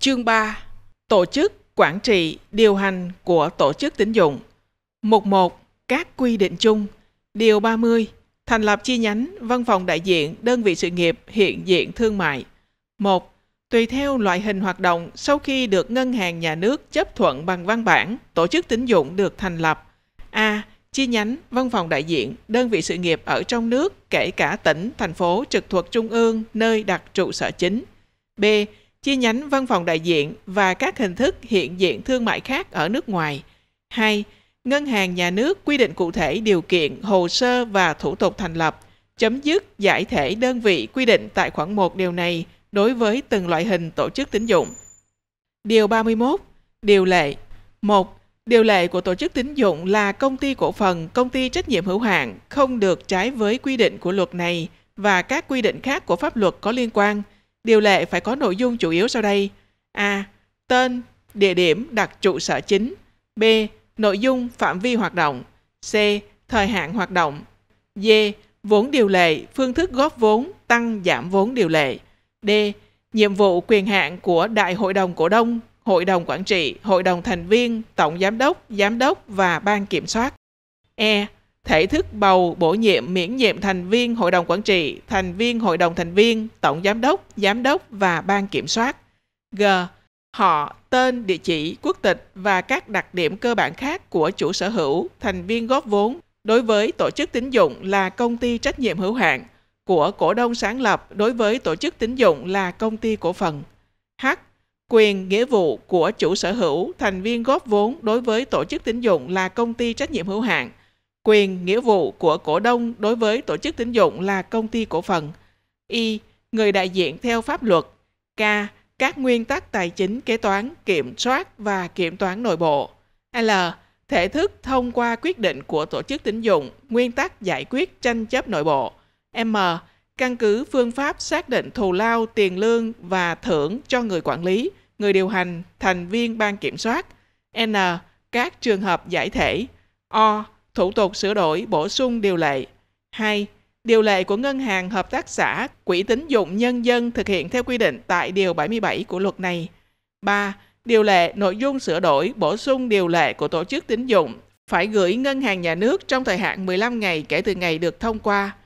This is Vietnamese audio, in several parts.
Chương 3. Tổ chức, quản trị, điều hành của tổ chức tín dụng. Mục 1. Các quy định chung. Điều 30. Thành lập chi nhánh, văn phòng đại diện, đơn vị sự nghiệp, hiện diện thương mại. 1. Tùy theo loại hình hoạt động, sau khi được ngân hàng nhà nước chấp thuận bằng văn bản, tổ chức tín dụng được thành lập. A. Chi nhánh, văn phòng đại diện, đơn vị sự nghiệp ở trong nước, kể cả tỉnh, thành phố trực thuộc trung ương, nơi đặt trụ sở chính. B chi nhánh văn phòng đại diện và các hình thức hiện diện thương mại khác ở nước ngoài. 2. Ngân hàng nhà nước quy định cụ thể điều kiện, hồ sơ và thủ tục thành lập, chấm dứt giải thể đơn vị quy định tại khoản 1 điều này đối với từng loại hình tổ chức tín dụng. Điều 31. Điều lệ 1. Điều lệ của tổ chức tín dụng là công ty cổ phần, công ty trách nhiệm hữu hạn không được trái với quy định của luật này và các quy định khác của pháp luật có liên quan – Điều lệ phải có nội dung chủ yếu sau đây. A. Tên, địa điểm đặt trụ sở chính. B. Nội dung phạm vi hoạt động. C. Thời hạn hoạt động. D. Vốn điều lệ, phương thức góp vốn, tăng giảm vốn điều lệ. D. Nhiệm vụ quyền hạn của Đại hội đồng cổ đông, Hội đồng quản trị, Hội đồng thành viên, Tổng giám đốc, Giám đốc và Ban kiểm soát. E thể thức bầu bổ nhiệm miễn nhiệm thành viên hội đồng quản trị, thành viên hội đồng thành viên, tổng giám đốc, giám đốc và ban kiểm soát. G. Họ, tên, địa chỉ, quốc tịch và các đặc điểm cơ bản khác của chủ sở hữu, thành viên góp vốn đối với tổ chức tín dụng là công ty trách nhiệm hữu hạn của cổ đông sáng lập đối với tổ chức tín dụng là công ty cổ phần. H. Quyền, nghĩa vụ của chủ sở hữu, thành viên góp vốn đối với tổ chức tín dụng là công ty trách nhiệm hữu hạn Quyền, nghĩa vụ của cổ đông đối với tổ chức tín dụng là công ty cổ phần. Y. Người đại diện theo pháp luật. K. Các nguyên tắc tài chính kế toán, kiểm soát và kiểm toán nội bộ. L. Thể thức thông qua quyết định của tổ chức tín dụng, nguyên tắc giải quyết tranh chấp nội bộ. M. Căn cứ phương pháp xác định thù lao, tiền lương và thưởng cho người quản lý, người điều hành, thành viên ban kiểm soát. N. Các trường hợp giải thể. O thủ tục sửa đổi bổ sung điều lệ. 2. Điều lệ của ngân hàng hợp tác xã, quỹ tín dụng nhân dân thực hiện theo quy định tại Điều 77 của luật này. 3. Điều lệ nội dung sửa đổi bổ sung điều lệ của tổ chức tín dụng phải gửi ngân hàng nhà nước trong thời hạn 15 ngày kể từ ngày được thông qua.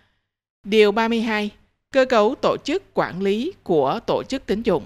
Điều 32. Cơ cấu tổ chức quản lý của tổ chức tín dụng.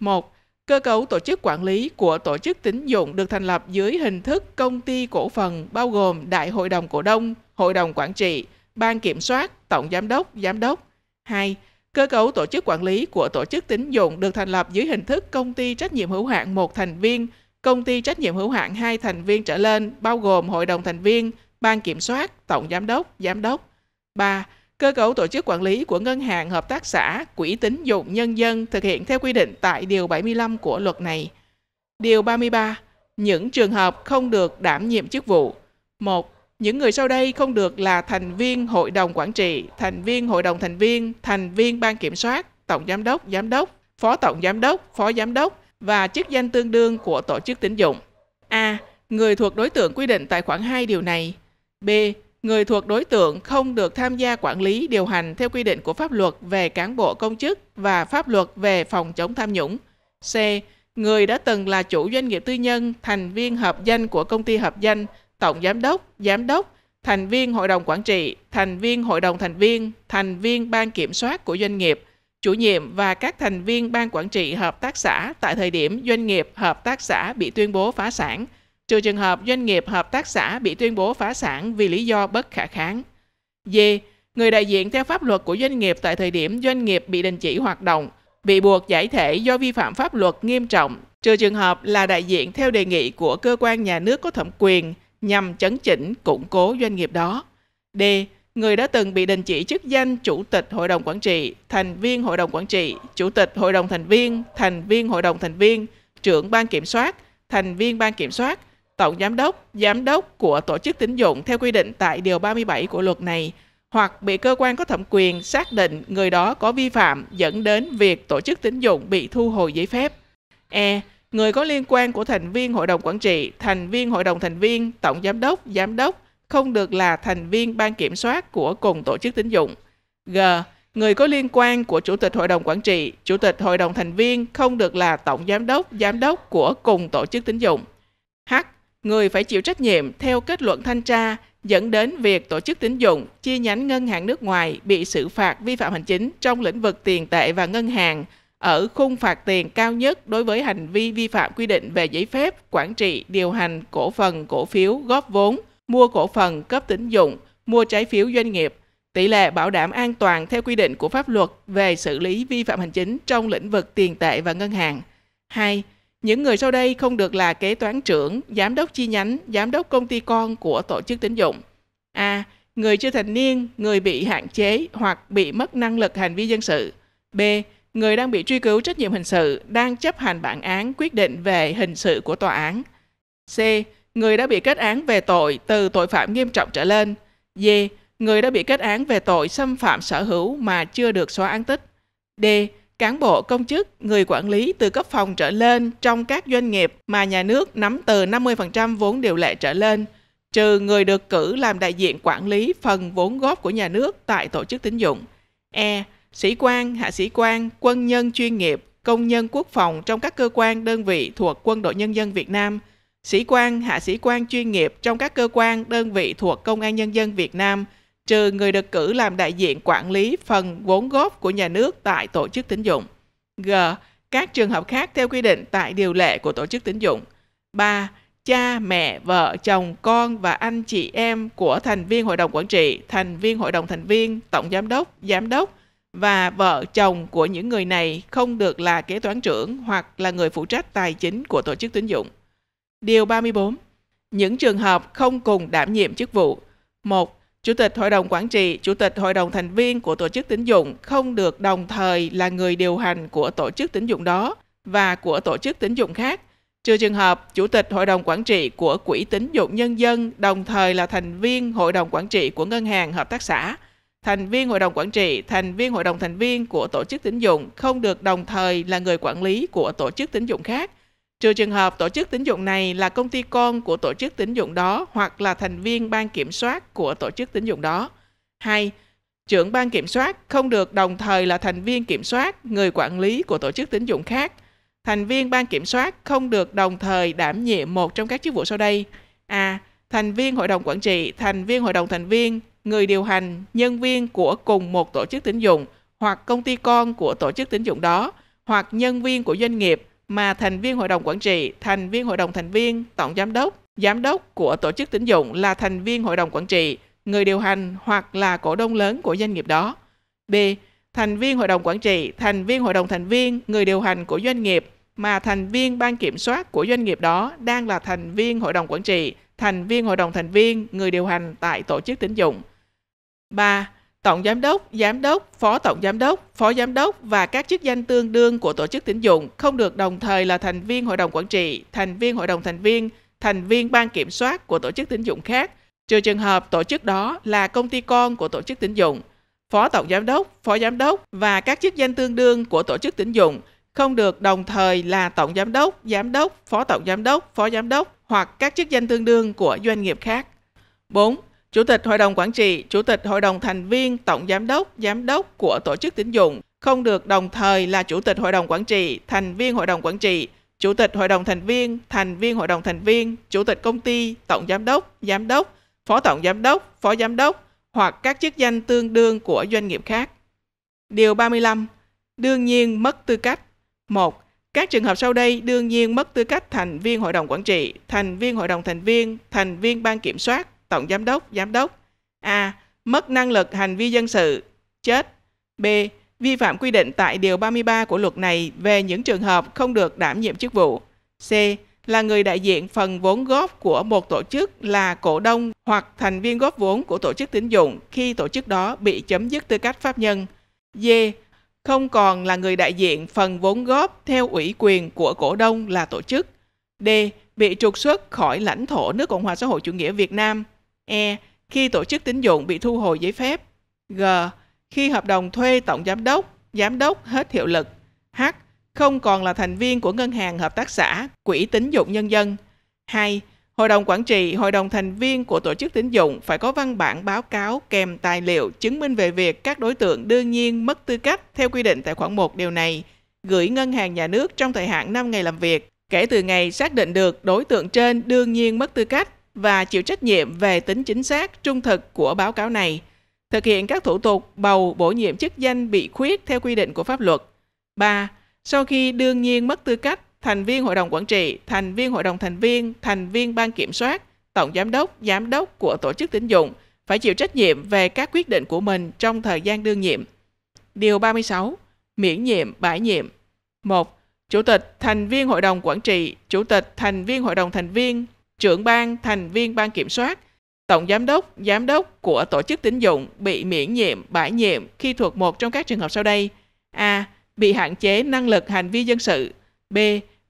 1. Cơ cấu tổ chức quản lý của tổ chức tín dụng được thành lập dưới hình thức công ty cổ phần bao gồm Đại hội đồng cổ đông, Hội đồng quản trị, Ban kiểm soát, Tổng giám đốc, giám đốc. 2. Cơ cấu tổ chức quản lý của tổ chức tín dụng được thành lập dưới hình thức công ty trách nhiệm hữu hạn một thành viên, công ty trách nhiệm hữu hạn hai thành viên trở lên bao gồm hội đồng thành viên, ban kiểm soát, tổng giám đốc, giám đốc. 3. Cơ cấu tổ chức quản lý của ngân hàng, hợp tác xã, quỹ tín dụng nhân dân thực hiện theo quy định tại Điều 75 của luật này. Điều 33. Những trường hợp không được đảm nhiệm chức vụ. 1. Những người sau đây không được là thành viên hội đồng quản trị, thành viên hội đồng thành viên, thành viên ban kiểm soát, tổng giám đốc, giám đốc, phó tổng giám đốc, phó giám đốc và chức danh tương đương của tổ chức tín dụng. A. Người thuộc đối tượng quy định tại khoản 2 điều này. B người thuộc đối tượng không được tham gia quản lý điều hành theo quy định của pháp luật về cán bộ công chức và pháp luật về phòng chống tham nhũng. C. Người đã từng là chủ doanh nghiệp tư nhân, thành viên hợp danh của công ty hợp danh, tổng giám đốc, giám đốc, thành viên hội đồng quản trị, thành viên hội đồng thành viên, thành viên ban kiểm soát của doanh nghiệp, chủ nhiệm và các thành viên ban quản trị hợp tác xã tại thời điểm doanh nghiệp hợp tác xã bị tuyên bố phá sản – trừ trường hợp doanh nghiệp hợp tác xã bị tuyên bố phá sản vì lý do bất khả kháng. D. Người đại diện theo pháp luật của doanh nghiệp tại thời điểm doanh nghiệp bị đình chỉ hoạt động, bị buộc giải thể do vi phạm pháp luật nghiêm trọng, trừ trường hợp là đại diện theo đề nghị của cơ quan nhà nước có thẩm quyền nhằm chấn chỉnh, củng cố doanh nghiệp đó. D. Người đã từng bị đình chỉ chức danh chủ tịch hội đồng quản trị, thành viên hội đồng quản trị, chủ tịch hội đồng thành viên, thành viên hội đồng thành viên, trưởng ban kiểm soát, thành viên ban kiểm soát, tổng giám đốc, giám đốc của tổ chức tín dụng theo quy định tại Điều 37 của luật này hoặc bị cơ quan có thẩm quyền xác định người đó có vi phạm dẫn đến việc tổ chức tín dụng bị thu hồi giấy phép. E. Người có liên quan của thành viên hội đồng quản trị, thành viên hội đồng thành viên, tổng giám đốc, giám đốc không được là thành viên ban kiểm soát của cùng tổ chức tín dụng. G. Người có liên quan của chủ tịch hội đồng quản trị, chủ tịch hội đồng thành viên không được là tổng giám đốc, giám đốc của cùng tổ chức tín dụng người phải chịu trách nhiệm theo kết luận thanh tra dẫn đến việc tổ chức tín dụng chi nhánh ngân hàng nước ngoài bị xử phạt vi phạm hành chính trong lĩnh vực tiền tệ và ngân hàng ở khung phạt tiền cao nhất đối với hành vi vi phạm quy định về giấy phép, quản trị, điều hành, cổ phần, cổ phiếu, góp vốn, mua cổ phần, cấp tín dụng, mua trái phiếu doanh nghiệp, tỷ lệ bảo đảm an toàn theo quy định của pháp luật về xử lý vi phạm hành chính trong lĩnh vực tiền tệ và ngân hàng. 2. Những người sau đây không được là kế toán trưởng, giám đốc chi nhánh, giám đốc công ty con của tổ chức tín dụng. A. Người chưa thành niên, người bị hạn chế hoặc bị mất năng lực hành vi dân sự. B. Người đang bị truy cứu trách nhiệm hình sự, đang chấp hành bản án quyết định về hình sự của tòa án. C. Người đã bị kết án về tội từ tội phạm nghiêm trọng trở lên. D. Người đã bị kết án về tội xâm phạm sở hữu mà chưa được xóa án tích. D cán bộ công chức, người quản lý từ cấp phòng trở lên trong các doanh nghiệp mà nhà nước nắm từ 50% vốn điều lệ trở lên, trừ người được cử làm đại diện quản lý phần vốn góp của nhà nước tại tổ chức tín dụng. E. Sĩ quan, hạ sĩ quan, quân nhân chuyên nghiệp, công nhân quốc phòng trong các cơ quan đơn vị thuộc Quân đội Nhân dân Việt Nam, sĩ quan, hạ sĩ quan chuyên nghiệp trong các cơ quan đơn vị thuộc Công an Nhân dân Việt Nam – trừ người được cử làm đại diện quản lý phần vốn góp của nhà nước tại tổ chức tín dụng. G. Các trường hợp khác theo quy định tại điều lệ của tổ chức tín dụng. 3. Cha, mẹ, vợ, chồng, con và anh chị em của thành viên hội đồng quản trị, thành viên hội đồng thành viên, tổng giám đốc, giám đốc và vợ chồng của những người này không được là kế toán trưởng hoặc là người phụ trách tài chính của tổ chức tín dụng. Điều 34. Những trường hợp không cùng đảm nhiệm chức vụ. 1 Chủ tịch Hội đồng Quản trị, Chủ tịch Hội đồng thành viên của tổ chức tín dụng không được đồng thời là người điều hành của tổ chức tín dụng đó và của tổ chức tín dụng khác, trừ trường hợp Chủ tịch Hội đồng Quản trị của Quỹ tín dụng Nhân dân đồng thời là thành viên Hội đồng Quản trị của Ngân hàng Hợp tác xã, thành viên Hội đồng Quản trị, thành viên Hội đồng thành viên của tổ chức tín dụng không được đồng thời là người quản lý của tổ chức tín dụng khác – trừ trường hợp tổ chức tín dụng này là công ty con của tổ chức tín dụng đó hoặc là thành viên ban kiểm soát của tổ chức tín dụng đó. 2. Trưởng ban kiểm soát không được đồng thời là thành viên kiểm soát, người quản lý của tổ chức tín dụng khác. Thành viên ban kiểm soát không được đồng thời đảm nhiệm một trong các chức vụ sau đây. A. À, thành viên hội đồng quản trị, thành viên hội đồng thành viên, người điều hành, nhân viên của cùng một tổ chức tín dụng hoặc công ty con của tổ chức tín dụng đó hoặc nhân viên của doanh nghiệp mà thành viên hội đồng quản trị, thành viên hội đồng thành viên, tổng giám đốc, giám đốc của tổ chức tín dụng là thành viên hội đồng quản trị, người điều hành hoặc là cổ đông lớn của doanh nghiệp đó. B. Thành viên hội đồng quản trị, thành viên hội đồng thành viên, người điều hành của doanh nghiệp mà thành viên ban kiểm soát của doanh nghiệp đó đang là thành viên hội đồng quản trị, thành viên hội đồng thành viên, người điều hành tại tổ chức tín dụng. 3 tổng giám đốc, giám đốc, phó tổng giám đốc, phó giám đốc và các chức danh tương đương của tổ chức tín dụng không được đồng thời là thành viên hội đồng quản trị, thành viên hội đồng thành viên, thành viên ban kiểm soát của tổ chức tín dụng khác, trừ trường hợp tổ chức đó là công ty con của tổ chức tín dụng. Phó tổng giám đốc, phó giám đốc và các chức danh tương đương của tổ chức tín dụng không được đồng thời là tổng giám đốc, giám đốc, phó tổng giám đốc, phó giám đốc hoặc các chức danh tương đương của doanh nghiệp khác. 4. Chủ tịch Hội đồng Quản trị, Chủ tịch Hội đồng Thành viên, Tổng Giám đốc, Giám đốc của tổ chức tín dụng không được đồng thời là Chủ tịch Hội đồng Quản trị, Thành viên Hội đồng Quản trị, Chủ tịch Hội đồng Thành viên, Thành viên Hội đồng Thành viên, Chủ tịch Công ty, Tổng Giám đốc, Giám đốc, Phó Tổng Giám đốc, Phó Giám đốc hoặc các chức danh tương đương của doanh nghiệp khác. Điều 35. Đương nhiên mất tư cách. 1. Các trường hợp sau đây đương nhiên mất tư cách thành viên hội đồng quản trị, thành viên hội đồng thành viên, thành viên ban kiểm soát tổng giám đốc, giám đốc. A. Mất năng lực hành vi dân sự, chết. B. Vi phạm quy định tại Điều 33 của luật này về những trường hợp không được đảm nhiệm chức vụ. C. Là người đại diện phần vốn góp của một tổ chức là cổ đông hoặc thành viên góp vốn của tổ chức tín dụng khi tổ chức đó bị chấm dứt tư cách pháp nhân. D. Không còn là người đại diện phần vốn góp theo ủy quyền của cổ đông là tổ chức. D. Bị trục xuất khỏi lãnh thổ nước Cộng hòa xã hội chủ nghĩa Việt Nam E. Khi tổ chức tín dụng bị thu hồi giấy phép. G. Khi hợp đồng thuê tổng giám đốc, giám đốc hết hiệu lực. H. Không còn là thành viên của ngân hàng hợp tác xã, quỹ tín dụng nhân dân. 2. Hội đồng quản trị, hội đồng thành viên của tổ chức tín dụng phải có văn bản báo cáo kèm tài liệu chứng minh về việc các đối tượng đương nhiên mất tư cách theo quy định tại khoản 1 điều này, gửi ngân hàng nhà nước trong thời hạn 5 ngày làm việc kể từ ngày xác định được đối tượng trên đương nhiên mất tư cách và chịu trách nhiệm về tính chính xác, trung thực của báo cáo này, thực hiện các thủ tục bầu bổ nhiệm chức danh bị khuyết theo quy định của pháp luật. 3. Sau khi đương nhiên mất tư cách, thành viên hội đồng quản trị, thành viên hội đồng thành viên, thành viên ban kiểm soát, tổng giám đốc, giám đốc của tổ chức tín dụng phải chịu trách nhiệm về các quyết định của mình trong thời gian đương nhiệm. Điều 36. Miễn nhiệm, bãi nhiệm. 1. Chủ tịch, thành viên hội đồng quản trị, chủ tịch, thành viên hội đồng thành viên, trưởng ban, thành viên ban kiểm soát, tổng giám đốc, giám đốc của tổ chức tín dụng bị miễn nhiệm, bãi nhiệm khi thuộc một trong các trường hợp sau đây. A. Bị hạn chế năng lực hành vi dân sự. B.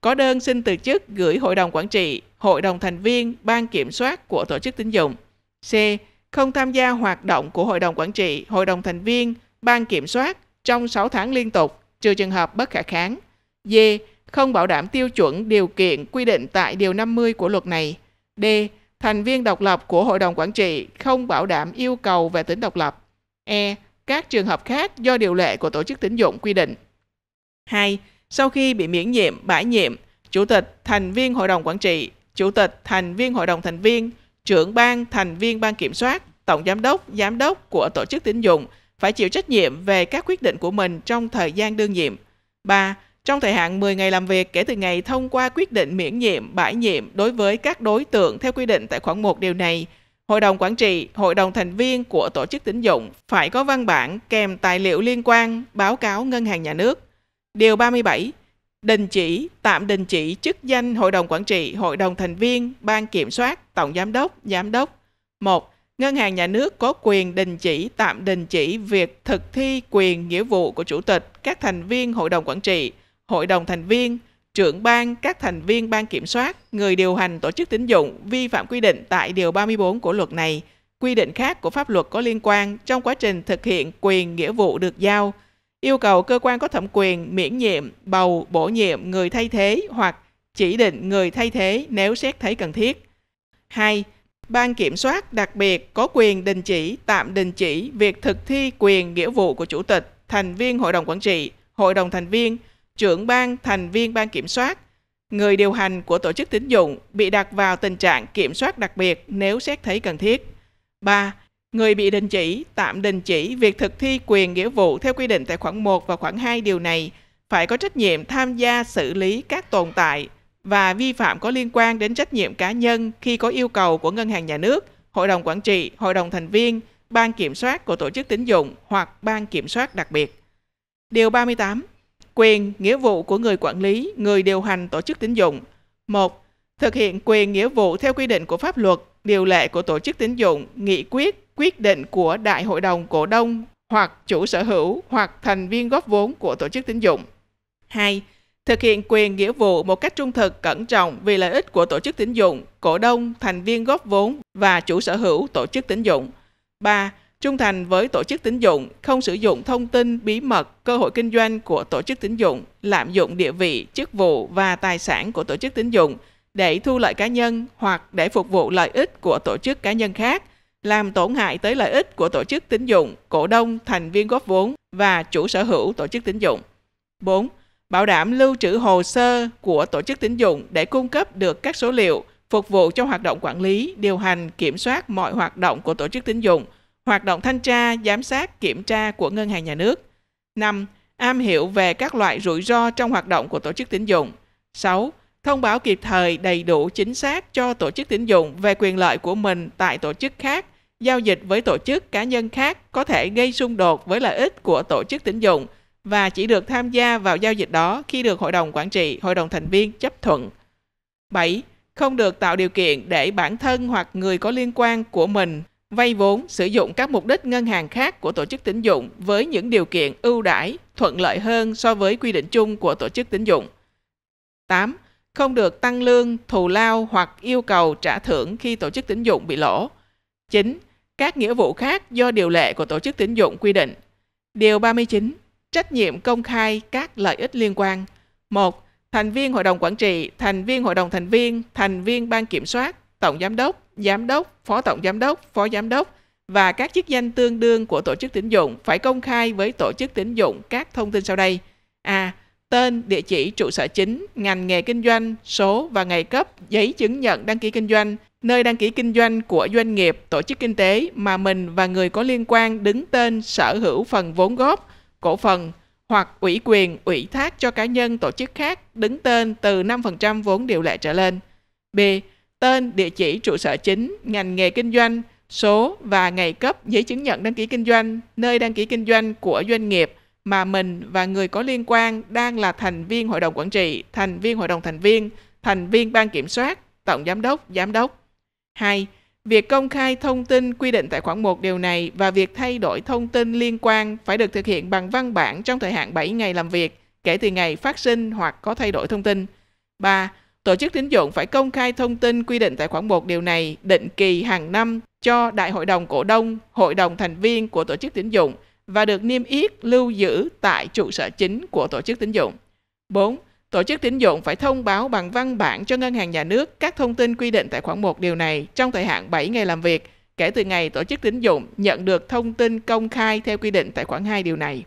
Có đơn xin từ chức gửi hội đồng quản trị, hội đồng thành viên, ban kiểm soát của tổ chức tín dụng. C. Không tham gia hoạt động của hội đồng quản trị, hội đồng thành viên, ban kiểm soát trong 6 tháng liên tục, trừ trường hợp bất khả kháng. D không bảo đảm tiêu chuẩn điều kiện quy định tại Điều 50 của luật này. D. Thành viên độc lập của Hội đồng Quản trị không bảo đảm yêu cầu về tính độc lập. E. Các trường hợp khác do điều lệ của tổ chức tín dụng quy định. 2. Sau khi bị miễn nhiệm, bãi nhiệm, Chủ tịch, thành viên Hội đồng Quản trị, Chủ tịch, thành viên Hội đồng thành viên, trưởng ban, thành viên ban kiểm soát, tổng giám đốc, giám đốc của tổ chức tín dụng phải chịu trách nhiệm về các quyết định của mình trong thời gian đương nhiệm. 3 trong thời hạn 10 ngày làm việc kể từ ngày thông qua quyết định miễn nhiệm, bãi nhiệm đối với các đối tượng theo quy định tại khoản 1 điều này, Hội đồng quản trị, hội đồng thành viên của tổ chức tín dụng phải có văn bản kèm tài liệu liên quan báo cáo ngân hàng nhà nước. Điều 37. Đình chỉ, tạm đình chỉ chức danh hội đồng quản trị, hội đồng thành viên, ban kiểm soát, tổng giám đốc, giám đốc. 1. Ngân hàng nhà nước có quyền đình chỉ, tạm đình chỉ việc thực thi quyền nghĩa vụ của chủ tịch, các thành viên hội đồng quản trị, hội đồng thành viên, trưởng ban, các thành viên ban kiểm soát, người điều hành tổ chức tín dụng vi phạm quy định tại Điều 34 của luật này, quy định khác của pháp luật có liên quan trong quá trình thực hiện quyền nghĩa vụ được giao, yêu cầu cơ quan có thẩm quyền miễn nhiệm, bầu, bổ nhiệm người thay thế hoặc chỉ định người thay thế nếu xét thấy cần thiết. 2. Ban kiểm soát đặc biệt có quyền đình chỉ, tạm đình chỉ việc thực thi quyền nghĩa vụ của chủ tịch, thành viên hội đồng quản trị, hội đồng thành viên, trưởng ban, thành viên ban kiểm soát, người điều hành của tổ chức tín dụng bị đặt vào tình trạng kiểm soát đặc biệt nếu xét thấy cần thiết. 3. Người bị đình chỉ, tạm đình chỉ việc thực thi quyền nghĩa vụ theo quy định tại khoản 1 và khoản 2 điều này phải có trách nhiệm tham gia xử lý các tồn tại và vi phạm có liên quan đến trách nhiệm cá nhân khi có yêu cầu của ngân hàng nhà nước, hội đồng quản trị, hội đồng thành viên, ban kiểm soát của tổ chức tín dụng hoặc ban kiểm soát đặc biệt. Điều 38 Quyền, nghĩa vụ của người quản lý, người điều hành tổ chức tín dụng. 1. Thực hiện quyền nghĩa vụ theo quy định của pháp luật, điều lệ của tổ chức tín dụng, nghị quyết, quyết định của đại hội đồng cổ đông hoặc chủ sở hữu hoặc thành viên góp vốn của tổ chức tín dụng. 2. Thực hiện quyền nghĩa vụ một cách trung thực, cẩn trọng vì lợi ích của tổ chức tín dụng, cổ đông, thành viên góp vốn và chủ sở hữu tổ chức tín dụng. 3 trung thành với tổ chức tín dụng, không sử dụng thông tin bí mật, cơ hội kinh doanh của tổ chức tín dụng, lạm dụng địa vị, chức vụ và tài sản của tổ chức tín dụng để thu lợi cá nhân hoặc để phục vụ lợi ích của tổ chức cá nhân khác, làm tổn hại tới lợi ích của tổ chức tín dụng, cổ đông, thành viên góp vốn và chủ sở hữu tổ chức tín dụng. 4. Bảo đảm lưu trữ hồ sơ của tổ chức tín dụng để cung cấp được các số liệu phục vụ cho hoạt động quản lý, điều hành, kiểm soát mọi hoạt động của tổ chức tín dụng – hoạt động thanh tra, giám sát, kiểm tra của ngân hàng nhà nước. 5. Am hiểu về các loại rủi ro trong hoạt động của tổ chức tín dụng. 6. Thông báo kịp thời, đầy đủ, chính xác cho tổ chức tín dụng về quyền lợi của mình tại tổ chức khác, giao dịch với tổ chức cá nhân khác có thể gây xung đột với lợi ích của tổ chức tín dụng và chỉ được tham gia vào giao dịch đó khi được hội đồng quản trị, hội đồng thành viên chấp thuận. 7. Không được tạo điều kiện để bản thân hoặc người có liên quan của mình vay vốn sử dụng các mục đích ngân hàng khác của tổ chức tín dụng với những điều kiện ưu đãi, thuận lợi hơn so với quy định chung của tổ chức tín dụng. 8. Không được tăng lương, thù lao hoặc yêu cầu trả thưởng khi tổ chức tín dụng bị lỗ. 9. Các nghĩa vụ khác do điều lệ của tổ chức tín dụng quy định. Điều 39. Trách nhiệm công khai các lợi ích liên quan. 1. Thành viên hội đồng quản trị, thành viên hội đồng thành viên, thành viên ban kiểm soát, tổng giám đốc, giám đốc, phó tổng giám đốc, phó giám đốc và các chức danh tương đương của tổ chức tín dụng phải công khai với tổ chức tín dụng các thông tin sau đây. A. Tên, địa chỉ, trụ sở chính, ngành nghề kinh doanh, số và ngày cấp, giấy chứng nhận đăng ký kinh doanh, nơi đăng ký kinh doanh của doanh nghiệp, tổ chức kinh tế mà mình và người có liên quan đứng tên sở hữu phần vốn góp, cổ phần hoặc ủy quyền, ủy thác cho cá nhân tổ chức khác đứng tên từ 5% vốn điều lệ trở lên. B tên, địa chỉ, trụ sở chính, ngành nghề kinh doanh, số và ngày cấp giấy chứng nhận đăng ký kinh doanh, nơi đăng ký kinh doanh của doanh nghiệp mà mình và người có liên quan đang là thành viên hội đồng quản trị, thành viên hội đồng thành viên, thành viên ban kiểm soát, tổng giám đốc, giám đốc. 2. Việc công khai thông tin quy định tại khoản 1 điều này và việc thay đổi thông tin liên quan phải được thực hiện bằng văn bản trong thời hạn 7 ngày làm việc kể từ ngày phát sinh hoặc có thay đổi thông tin. 3. Tổ chức tín dụng phải công khai thông tin quy định tại khoản 1 điều này định kỳ hàng năm cho Đại hội đồng cổ đông, hội đồng thành viên của tổ chức tín dụng và được niêm yết lưu giữ tại trụ sở chính của tổ chức tín dụng. 4. Tổ chức tín dụng phải thông báo bằng văn bản cho ngân hàng nhà nước các thông tin quy định tại khoản 1 điều này trong thời hạn 7 ngày làm việc kể từ ngày tổ chức tín dụng nhận được thông tin công khai theo quy định tại khoản 2 điều này.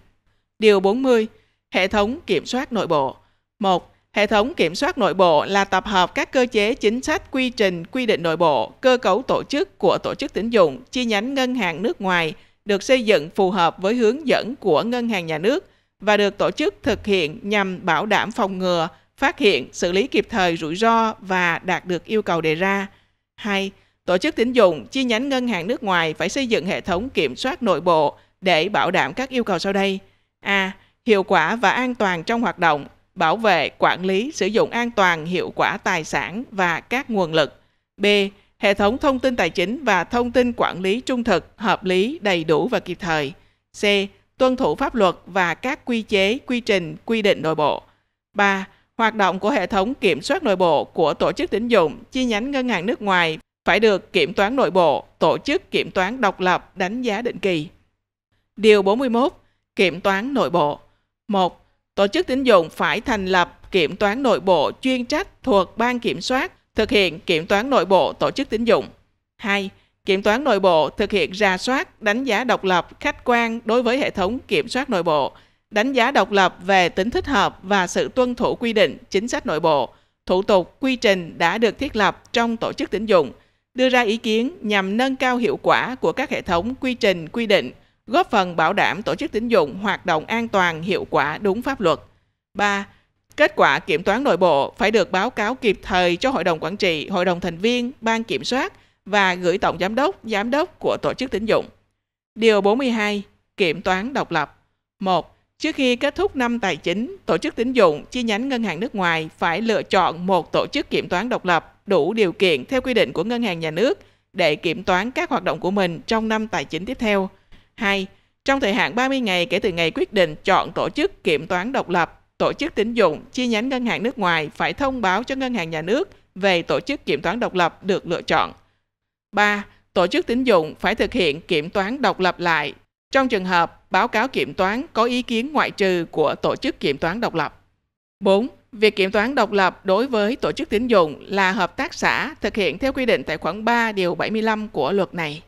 Điều 40. Hệ thống kiểm soát nội bộ. 1. Hệ thống kiểm soát nội bộ là tập hợp các cơ chế chính sách, quy trình, quy định nội bộ, cơ cấu tổ chức của tổ chức tín dụng, chi nhánh ngân hàng nước ngoài được xây dựng phù hợp với hướng dẫn của ngân hàng nhà nước và được tổ chức thực hiện nhằm bảo đảm phòng ngừa, phát hiện, xử lý kịp thời rủi ro và đạt được yêu cầu đề ra. 2. Tổ chức tín dụng, chi nhánh ngân hàng nước ngoài phải xây dựng hệ thống kiểm soát nội bộ để bảo đảm các yêu cầu sau đây. A. Hiệu quả và an toàn trong hoạt động, bảo vệ, quản lý, sử dụng an toàn, hiệu quả tài sản và các nguồn lực. B. Hệ thống thông tin tài chính và thông tin quản lý trung thực, hợp lý, đầy đủ và kịp thời. C. Tuân thủ pháp luật và các quy chế, quy trình, quy định nội bộ. 3. Hoạt động của hệ thống kiểm soát nội bộ của tổ chức tín dụng, chi nhánh ngân hàng nước ngoài phải được kiểm toán nội bộ, tổ chức kiểm toán độc lập đánh giá định kỳ. Điều 41. Kiểm toán nội bộ. 1 tổ chức tín dụng phải thành lập kiểm toán nội bộ chuyên trách thuộc ban kiểm soát thực hiện kiểm toán nội bộ tổ chức tín dụng. 2. Kiểm toán nội bộ thực hiện ra soát, đánh giá độc lập, khách quan đối với hệ thống kiểm soát nội bộ, đánh giá độc lập về tính thích hợp và sự tuân thủ quy định, chính sách nội bộ, thủ tục, quy trình đã được thiết lập trong tổ chức tín dụng, đưa ra ý kiến nhằm nâng cao hiệu quả của các hệ thống quy trình quy định góp phần bảo đảm tổ chức tín dụng hoạt động an toàn, hiệu quả, đúng pháp luật. 3. Kết quả kiểm toán nội bộ phải được báo cáo kịp thời cho hội đồng quản trị, hội đồng thành viên, ban kiểm soát và gửi tổng giám đốc, giám đốc của tổ chức tín dụng. Điều 42. Kiểm toán độc lập. 1. Trước khi kết thúc năm tài chính, tổ chức tín dụng chi nhánh ngân hàng nước ngoài phải lựa chọn một tổ chức kiểm toán độc lập đủ điều kiện theo quy định của ngân hàng nhà nước để kiểm toán các hoạt động của mình trong năm tài chính tiếp theo 2. Trong thời hạn 30 ngày kể từ ngày quyết định chọn tổ chức kiểm toán độc lập, tổ chức tín dụng, chi nhánh ngân hàng nước ngoài phải thông báo cho ngân hàng nhà nước về tổ chức kiểm toán độc lập được lựa chọn. 3. Tổ chức tín dụng phải thực hiện kiểm toán độc lập lại trong trường hợp báo cáo kiểm toán có ý kiến ngoại trừ của tổ chức kiểm toán độc lập. 4. Việc kiểm toán độc lập đối với tổ chức tín dụng là hợp tác xã thực hiện theo quy định tại khoản 3 điều 75 của luật này.